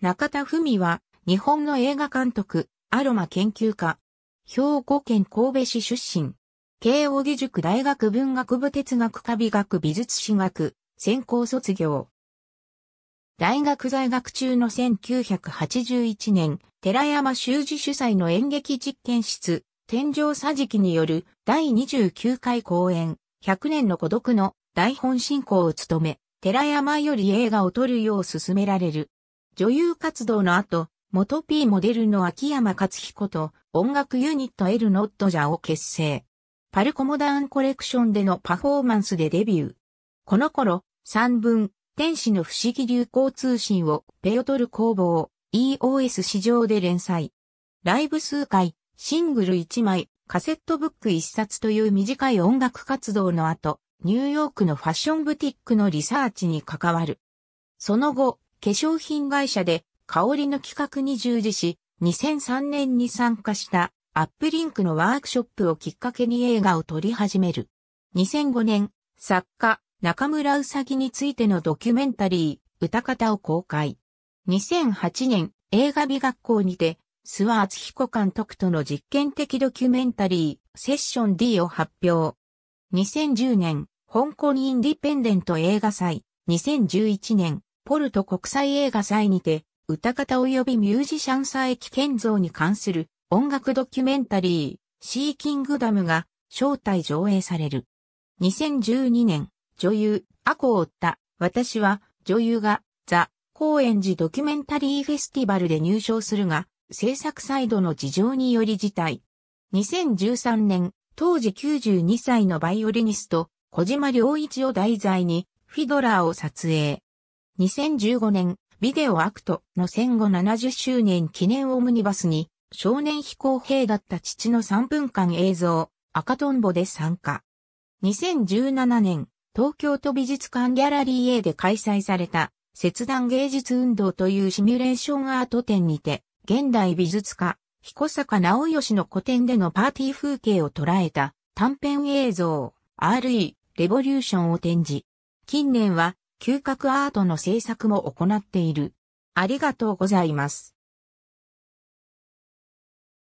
中田文は、日本の映画監督、アロマ研究家。兵庫県神戸市出身。慶応義塾大学文学部哲学科美学美術史学、専攻卒業。大学在学中の1981年、寺山修司主催の演劇実験室、天井桟敷による第29回公演、100年の孤独の台本進行を務め、寺山より映画を撮るよう勧められる。女優活動の後、元 P モデルの秋山勝彦と音楽ユニット L ノットジャを結成。パルコモダンコレクションでのパフォーマンスでデビュー。この頃、三文、天使の不思議流行通信をペオトル工房、EOS 市場で連載。ライブ数回、シングル1枚、カセットブック1冊という短い音楽活動の後、ニューヨークのファッションブティックのリサーチに関わる。その後、化粧品会社で香りの企画に従事し、2003年に参加したアップリンクのワークショップをきっかけに映画を撮り始める。2005年、作家、中村うさぎについてのドキュメンタリー、歌方を公開。2008年、映画美学校にて、諏訪厚彦監督との実験的ドキュメンタリー、セッション D を発表。2010年、香港インディペンデント映画祭。2011年、ポルト国際映画祭にて、歌方及びミュージシャン佐伯健造に関する音楽ドキュメンタリー、シーキングダムが招待上映される。2012年、女優、アコを追った、私は、女優が、ザ・高円寺ドキュメンタリーフェスティバルで入賞するが、制作サイドの事情により辞退。2013年、当時92歳のバイオリニスト、小島良一を題材に、フィドラーを撮影。2015年、ビデオアクトの戦後70周年記念オムニバスに、少年飛行兵だった父の3分間映像、赤とんぼで参加。2017年、東京都美術館ギャラリー A で開催された、切断芸術運動というシミュレーションアート展にて、現代美術家、彦坂直義の個展でのパーティー風景を捉えた短編映像 RE レボリューションを展示。近年は嗅覚アートの制作も行っている。ありがとうございます。